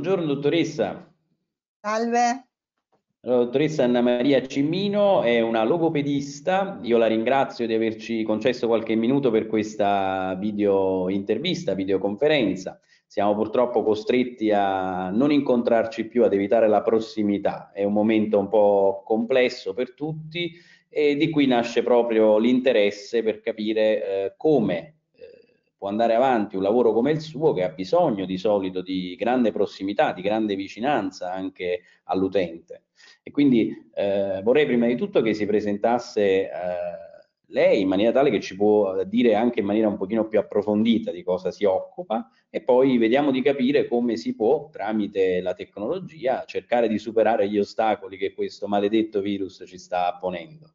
Buongiorno dottoressa. Salve. La dottoressa Anna Maria Cimmino è una logopedista, io la ringrazio di averci concesso qualche minuto per questa video intervista, videoconferenza. Siamo purtroppo costretti a non incontrarci più, ad evitare la prossimità. È un momento un po' complesso per tutti e di qui nasce proprio l'interesse per capire eh, come può andare avanti un lavoro come il suo che ha bisogno di solito di grande prossimità, di grande vicinanza anche all'utente. E quindi eh, vorrei prima di tutto che si presentasse eh, lei in maniera tale che ci può dire anche in maniera un pochino più approfondita di cosa si occupa e poi vediamo di capire come si può tramite la tecnologia cercare di superare gli ostacoli che questo maledetto virus ci sta ponendo.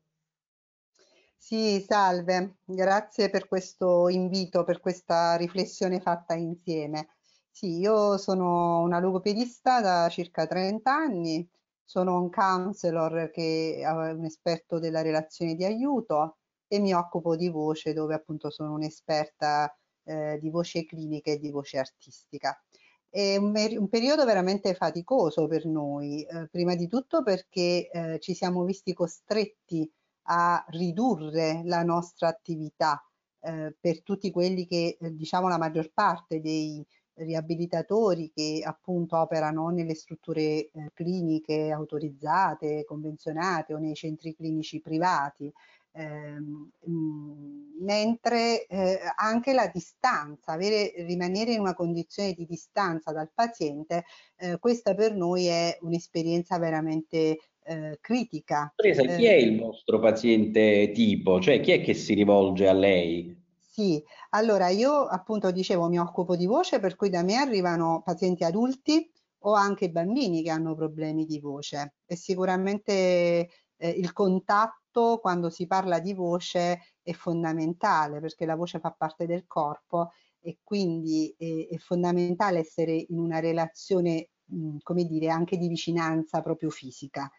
Sì, salve, grazie per questo invito, per questa riflessione fatta insieme. Sì, io sono una logopedista da circa 30 anni, sono un counselor che è eh, un esperto della relazione di aiuto e mi occupo di voce dove appunto sono un'esperta eh, di voce clinica e di voce artistica. È un, un periodo veramente faticoso per noi, eh, prima di tutto perché eh, ci siamo visti costretti a a ridurre la nostra attività eh, per tutti quelli che, eh, diciamo, la maggior parte dei riabilitatori che appunto operano nelle strutture eh, cliniche autorizzate, convenzionate o nei centri clinici privati, ehm, mm, mentre eh, anche la distanza, avere, rimanere in una condizione di distanza dal paziente, eh, questa per noi è un'esperienza veramente eh, critica. Presa, chi è eh, il vostro paziente tipo? Cioè chi è che si rivolge a lei? Sì, allora io appunto dicevo mi occupo di voce per cui da me arrivano pazienti adulti o anche bambini che hanno problemi di voce e sicuramente eh, il contatto quando si parla di voce è fondamentale perché la voce fa parte del corpo e quindi è, eh, è fondamentale essere in una relazione mh, come dire anche di vicinanza proprio fisica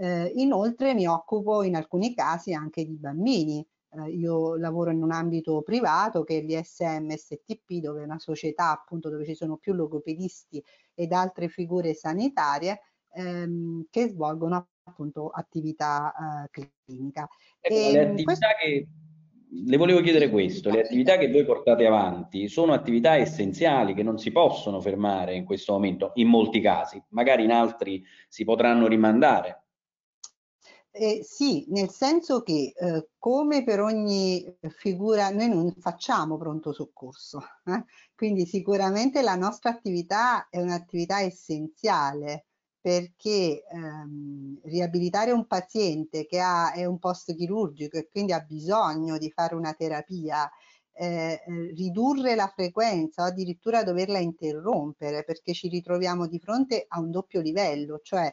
eh, inoltre mi occupo in alcuni casi anche di bambini. Eh, io lavoro in un ambito privato che è l'ISM STP, dove è una società appunto dove ci sono più logopedisti ed altre figure sanitarie ehm, che svolgono appunto attività eh, clinica. Ecco, e, le ehm, attività questo... che le volevo chiedere questo, le attività che voi portate avanti sono attività essenziali che non si possono fermare in questo momento, in molti casi, magari in altri si potranno rimandare. Eh, sì, nel senso che eh, come per ogni figura noi non facciamo pronto soccorso, eh? quindi sicuramente la nostra attività è un'attività essenziale perché ehm, riabilitare un paziente che ha, è un post chirurgico e quindi ha bisogno di fare una terapia, eh, eh, ridurre la frequenza o addirittura doverla interrompere perché ci ritroviamo di fronte a un doppio livello, cioè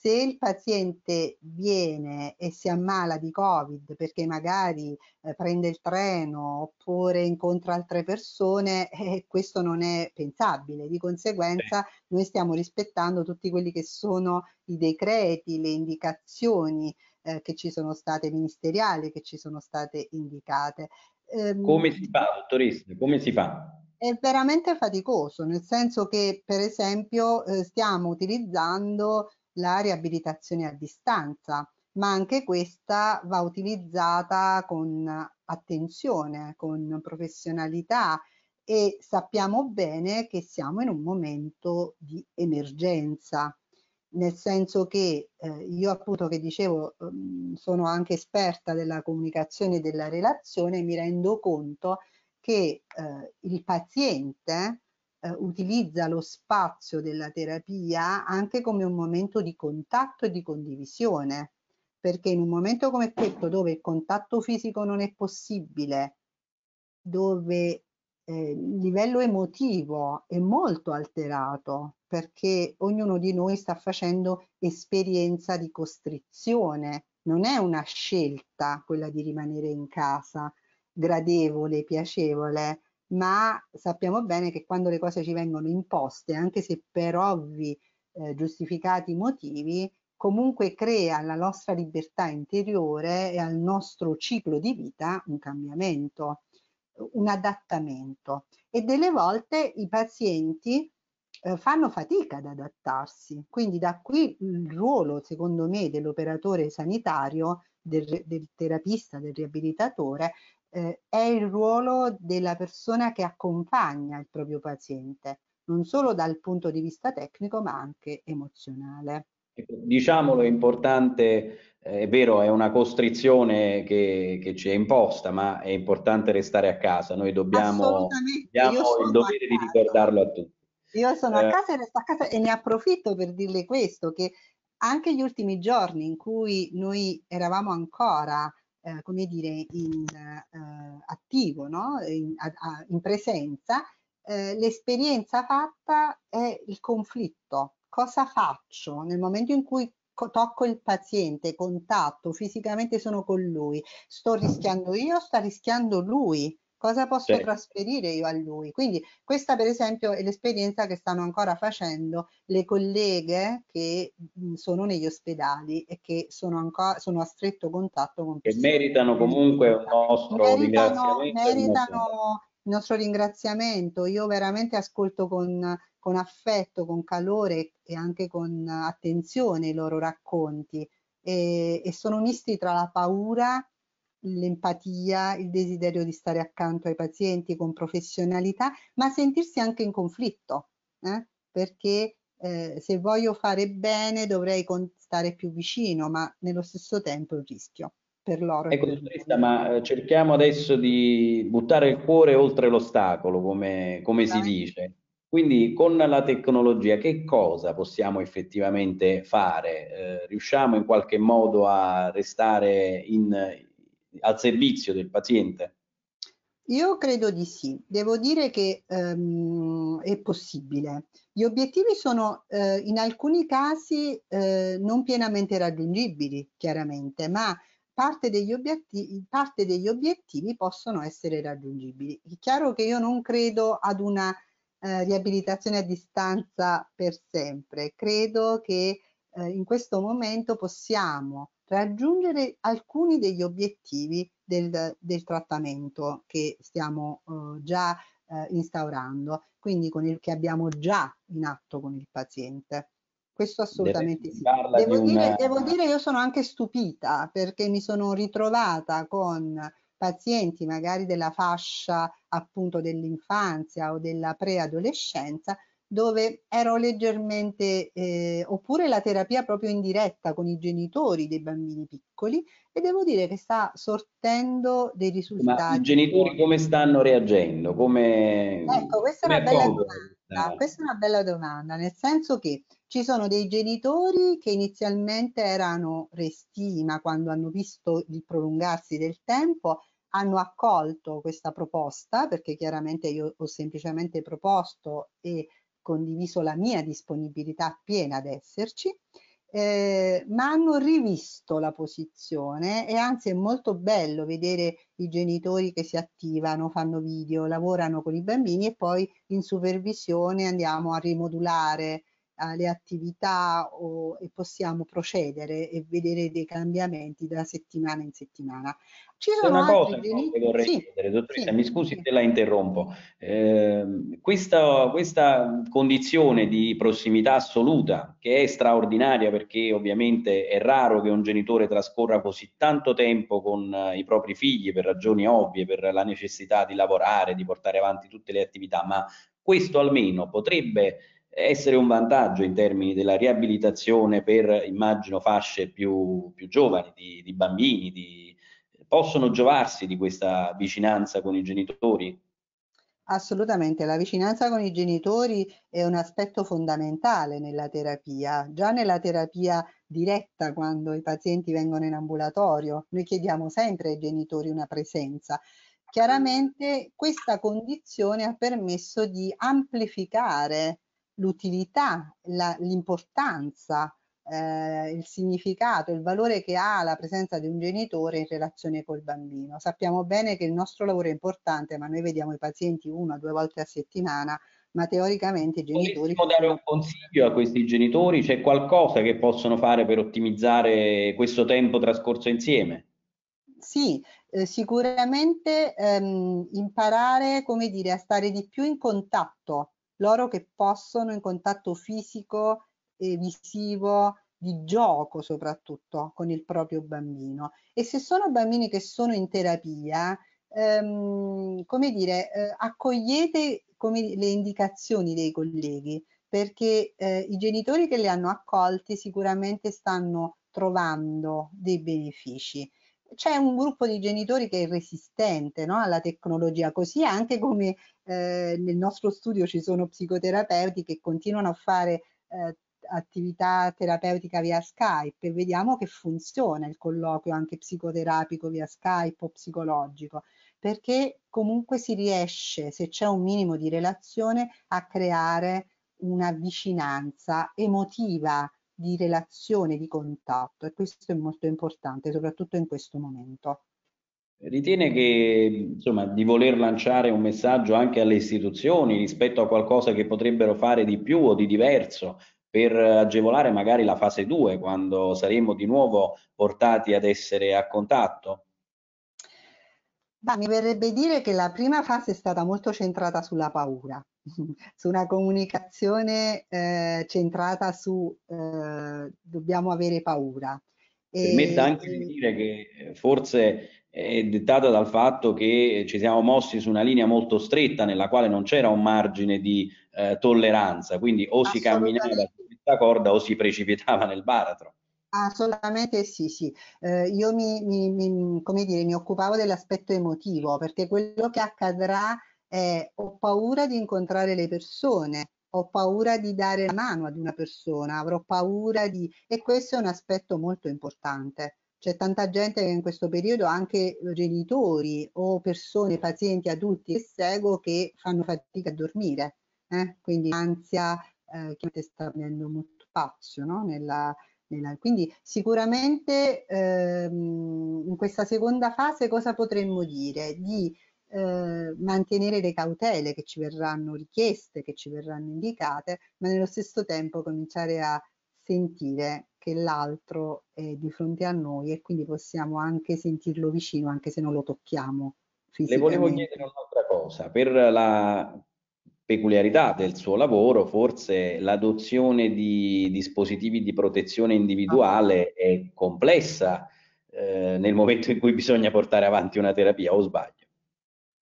se il paziente viene e si ammala di Covid perché magari eh, prende il treno oppure incontra altre persone, eh, questo non è pensabile. Di conseguenza sì. noi stiamo rispettando tutti quelli che sono i decreti, le indicazioni eh, che ci sono state ministeriali, che ci sono state indicate. Ehm, come si fa, dottoressa? Come si fa? È veramente faticoso, nel senso che per esempio eh, stiamo utilizzando la riabilitazione a distanza, ma anche questa va utilizzata con attenzione, con professionalità e sappiamo bene che siamo in un momento di emergenza, nel senso che eh, io appunto che dicevo ehm, sono anche esperta della comunicazione e della relazione, mi rendo conto che eh, il paziente eh, utilizza lo spazio della terapia anche come un momento di contatto e di condivisione, perché in un momento come questo dove il contatto fisico non è possibile, dove eh, il livello emotivo è molto alterato, perché ognuno di noi sta facendo esperienza di costrizione, non è una scelta quella di rimanere in casa gradevole, piacevole, ma sappiamo bene che quando le cose ci vengono imposte, anche se per ovvi eh, giustificati motivi, comunque crea alla nostra libertà interiore e al nostro ciclo di vita un cambiamento, un adattamento. E delle volte i pazienti eh, fanno fatica ad adattarsi, quindi da qui il ruolo, secondo me, dell'operatore sanitario, del, del terapista, del riabilitatore, eh, è il ruolo della persona che accompagna il proprio paziente, non solo dal punto di vista tecnico ma anche emozionale. Ecco, diciamolo, è importante, eh, è vero, è una costrizione che, che, ci è imposta, ma è importante restare a casa. Noi dobbiamo abbiamo il dovere di ricordarlo a tutti. Io sono eh. a casa e resto a casa e ne approfitto per dirle questo, che anche gli ultimi giorni in cui noi eravamo ancora eh, come dire, in, eh, attivo, no? in, a, a, in presenza, eh, l'esperienza fatta è il conflitto. Cosa faccio nel momento in cui tocco il paziente, contatto, fisicamente sono con lui, sto rischiando io, sta rischiando lui cosa posso certo. trasferire io a lui. Quindi questa per esempio è l'esperienza che stanno ancora facendo le colleghe che sono negli ospedali e che sono, ancora, sono a stretto contatto con Che meritano comunque un nostro meritano, Meritano il nostro ringraziamento, io veramente ascolto con, con affetto, con calore e anche con attenzione i loro racconti e, e sono misti tra la paura l'empatia, il desiderio di stare accanto ai pazienti con professionalità, ma sentirsi anche in conflitto, eh? perché eh, se voglio fare bene dovrei stare più vicino, ma nello stesso tempo il rischio per loro. Ecco, dottoressa, ma eh, cerchiamo adesso di buttare il cuore oltre l'ostacolo, come, come si dice. Quindi con la tecnologia che cosa possiamo effettivamente fare? Eh, riusciamo in qualche modo a restare in, al servizio del paziente? Io credo di sì, devo dire che ehm, è possibile. Gli obiettivi sono eh, in alcuni casi eh, non pienamente raggiungibili, chiaramente, ma parte degli, obiettivi, parte degli obiettivi possono essere raggiungibili. È chiaro che io non credo ad una eh, riabilitazione a distanza per sempre, credo che eh, in questo momento possiamo raggiungere alcuni degli obiettivi del, del trattamento che stiamo eh, già eh, instaurando, quindi con il, che abbiamo già in atto con il paziente. Questo assolutamente sì. Devo, di dire, una... devo dire io sono anche stupita perché mi sono ritrovata con pazienti magari della fascia appunto dell'infanzia o della preadolescenza dove ero leggermente, eh, oppure la terapia proprio in diretta con i genitori dei bambini piccoli e devo dire che sta sortendo dei risultati. Ma i genitori come stanno reagendo? Come... Ecco, questa come è, una bella domanda, questa è una bella domanda, nel senso che ci sono dei genitori che inizialmente erano resti, ma quando hanno visto il prolungarsi del tempo hanno accolto questa proposta perché chiaramente io ho semplicemente proposto e condiviso la mia disponibilità piena ad esserci, eh, ma hanno rivisto la posizione e anzi è molto bello vedere i genitori che si attivano, fanno video, lavorano con i bambini e poi in supervisione andiamo a rimodulare alle attività o, e possiamo procedere e vedere dei cambiamenti da settimana in settimana. Ci sono una cosa delitti... che vorrei sì, chiedere, dottoressa, sì, mi scusi sì. se la interrompo. Eh, questa, questa condizione di prossimità assoluta, che è straordinaria perché ovviamente è raro che un genitore trascorra così tanto tempo con eh, i propri figli per ragioni ovvie, per la necessità di lavorare, di portare avanti tutte le attività, ma questo almeno potrebbe essere un vantaggio in termini della riabilitazione per, immagino, fasce più, più giovani, di, di bambini, di, possono giovarsi di questa vicinanza con i genitori? Assolutamente, la vicinanza con i genitori è un aspetto fondamentale nella terapia, già nella terapia diretta quando i pazienti vengono in ambulatorio, noi chiediamo sempre ai genitori una presenza. Chiaramente questa condizione ha permesso di amplificare l'utilità, l'importanza, eh, il significato, il valore che ha la presenza di un genitore in relazione col bambino. Sappiamo bene che il nostro lavoro è importante, ma noi vediamo i pazienti una o due volte a settimana, ma teoricamente i genitori... Possiamo dare un consiglio a questi genitori? C'è qualcosa che possono fare per ottimizzare questo tempo trascorso insieme? Sì, eh, sicuramente ehm, imparare, come dire, a stare di più in contatto loro che possono in contatto fisico e visivo di gioco soprattutto con il proprio bambino e se sono bambini che sono in terapia ehm, come dire eh, accogliete come le indicazioni dei colleghi perché eh, i genitori che li hanno accolti sicuramente stanno trovando dei benefici c'è un gruppo di genitori che è resistente no, alla tecnologia, così anche come eh, nel nostro studio ci sono psicoterapeuti che continuano a fare eh, attività terapeutica via Skype e vediamo che funziona il colloquio anche psicoterapico via Skype o psicologico, perché comunque si riesce, se c'è un minimo di relazione, a creare una vicinanza emotiva di relazione, di contatto e questo è molto importante, soprattutto in questo momento. Ritiene che, insomma, di voler lanciare un messaggio anche alle istituzioni rispetto a qualcosa che potrebbero fare di più o di diverso per agevolare magari la fase 2 quando saremo di nuovo portati ad essere a contatto? Bah, mi verrebbe dire che la prima fase è stata molto centrata sulla paura, su una comunicazione eh, centrata su eh, dobbiamo avere paura. E... Permetta anche di dire che eh, forse è dettata dal fatto che ci siamo mossi su una linea molto stretta nella quale non c'era un margine di eh, tolleranza, quindi o si camminava su questa corda o si precipitava nel baratro. Assolutamente sì, sì. Eh, io mi, mi, mi, dire, mi, occupavo dell'aspetto emotivo perché quello che accadrà è ho paura di incontrare le persone, ho paura di dare la mano ad una persona, avrò paura di... e questo è un aspetto molto importante. C'è tanta gente che in questo periodo, anche genitori o persone, pazienti, adulti e seguo, che fanno fatica a dormire. Eh? Quindi ansia, eh, che sta avendo molto spazio no? nella, nella... Quindi sicuramente ehm, in questa seconda fase cosa potremmo dire? Di eh, mantenere le cautele che ci verranno richieste, che ci verranno indicate, ma nello stesso tempo cominciare a sentire che l'altro è di fronte a noi e quindi possiamo anche sentirlo vicino anche se non lo tocchiamo. Le volevo chiedere un'altra cosa, per la peculiarità del suo lavoro forse l'adozione di dispositivi di protezione individuale è complessa eh, nel momento in cui bisogna portare avanti una terapia o sbaglio?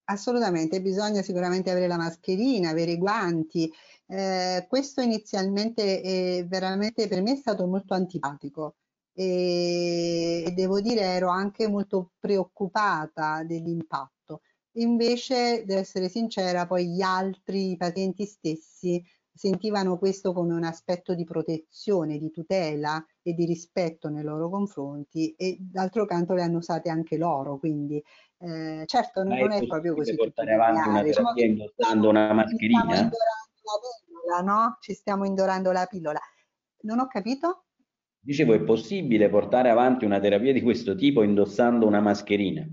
Assolutamente, bisogna sicuramente avere la mascherina, avere i guanti. Eh, questo inizialmente è veramente per me è stato molto antipatico e, eh, e devo dire ero anche molto preoccupata dell'impatto. Invece, devo essere sincera, poi gli altri, i pazienti stessi, sentivano questo come un aspetto di protezione, di tutela e di rispetto nei loro confronti e d'altro canto le hanno usate anche loro, quindi eh, certo, non, non è proprio così. portare avanti una terapia diciamo indossando una mascherina? Ci stiamo indorando la pillola, no? Ci stiamo indorando la pillola. Non ho capito? Dicevo, è possibile portare avanti una terapia di questo tipo indossando una mascherina?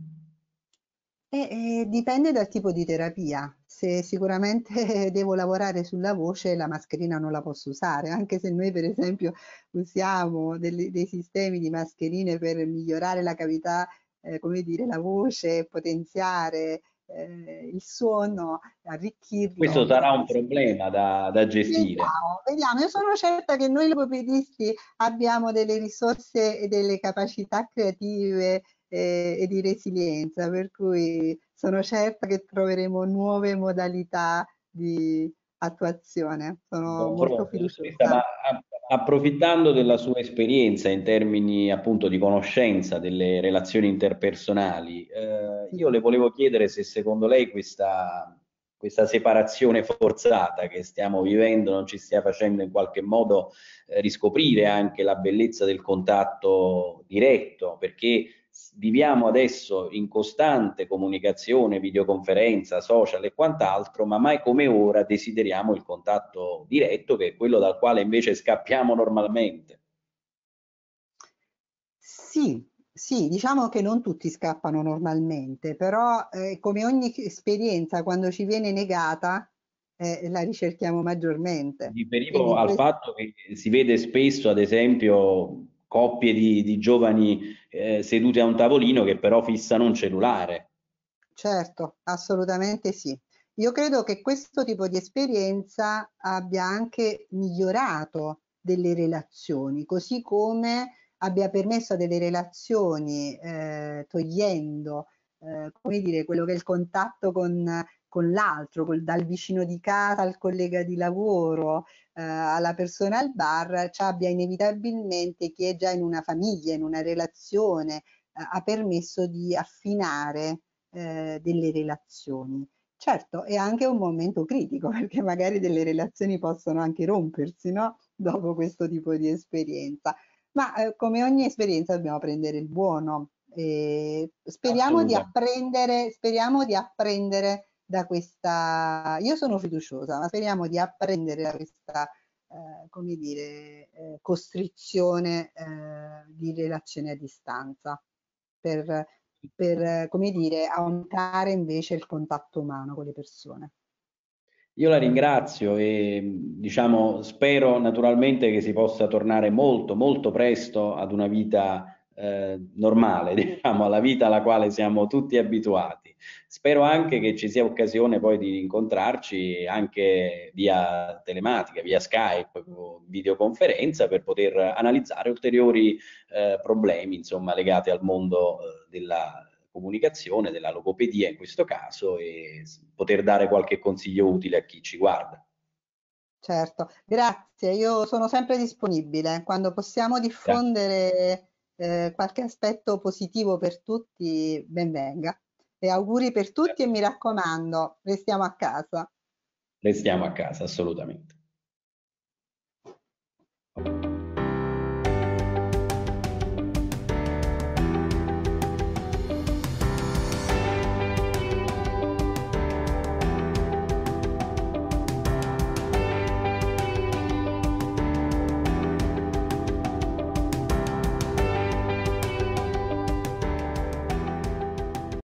Eh, eh, dipende dal tipo di terapia. Se sicuramente devo lavorare sulla voce, la mascherina non la posso usare, anche se noi per esempio usiamo dei, dei sistemi di mascherine per migliorare la cavità eh, come dire, la voce, potenziare eh, il suono, arricchirlo. Questo sarà un problema da, da gestire. Vediamo, vediamo, io sono certa che noi logopedisti abbiamo delle risorse e delle capacità creative eh, e di resilienza, per cui sono certa che troveremo nuove modalità di attuazione. Sono Buon molto fiduciosa. Ah, approfittando della sua esperienza in termini appunto di conoscenza delle relazioni interpersonali, eh, io le volevo chiedere se secondo lei questa, questa, separazione forzata che stiamo vivendo non ci stia facendo in qualche modo eh, riscoprire anche la bellezza del contatto diretto, perché viviamo adesso in costante comunicazione, videoconferenza, social e quant'altro, ma mai come ora desideriamo il contatto diretto, che è quello dal quale invece scappiamo normalmente. Sì, sì, diciamo che non tutti scappano normalmente, però eh, come ogni esperienza, quando ci viene negata, eh, la ricerchiamo maggiormente. Mi riferivo al questo... fatto che si vede spesso, ad esempio, coppie di, di giovani eh, sedute a un tavolino che però fissano un cellulare. Certo, assolutamente sì. Io credo che questo tipo di esperienza abbia anche migliorato delle relazioni, così come abbia permesso a delle relazioni eh, togliendo eh, come dire, quello che è il contatto con con l'altro, dal vicino di casa al collega di lavoro, eh, alla persona al bar, ci abbia inevitabilmente chi è già in una famiglia, in una relazione, eh, ha permesso di affinare eh, delle relazioni. Certo, è anche un momento critico perché magari delle relazioni possono anche rompersi no? dopo questo tipo di esperienza, ma eh, come ogni esperienza dobbiamo prendere il buono. E speriamo, di apprendere, speriamo di apprendere da questa... Io sono fiduciosa, ma speriamo di apprendere da questa, eh, come dire, eh, costrizione eh, di relazione a distanza per, per, come dire, aumentare invece il contatto umano con le persone. Io la ringrazio e diciamo, spero naturalmente che si possa tornare molto molto presto ad una vita eh, normale, diciamo, alla vita alla quale siamo tutti abituati. Spero anche che ci sia occasione poi di incontrarci anche via telematica, via Skype, videoconferenza per poter analizzare ulteriori eh, problemi, insomma, legati al mondo eh, della comunicazione, della logopedia in questo caso e poter dare qualche consiglio utile a chi ci guarda. Certo, grazie. Io sono sempre disponibile quando possiamo diffondere grazie eh, qualche aspetto positivo per tutti, ben venga. E auguri per tutti e mi raccomando, restiamo a casa. Restiamo a casa, assolutamente.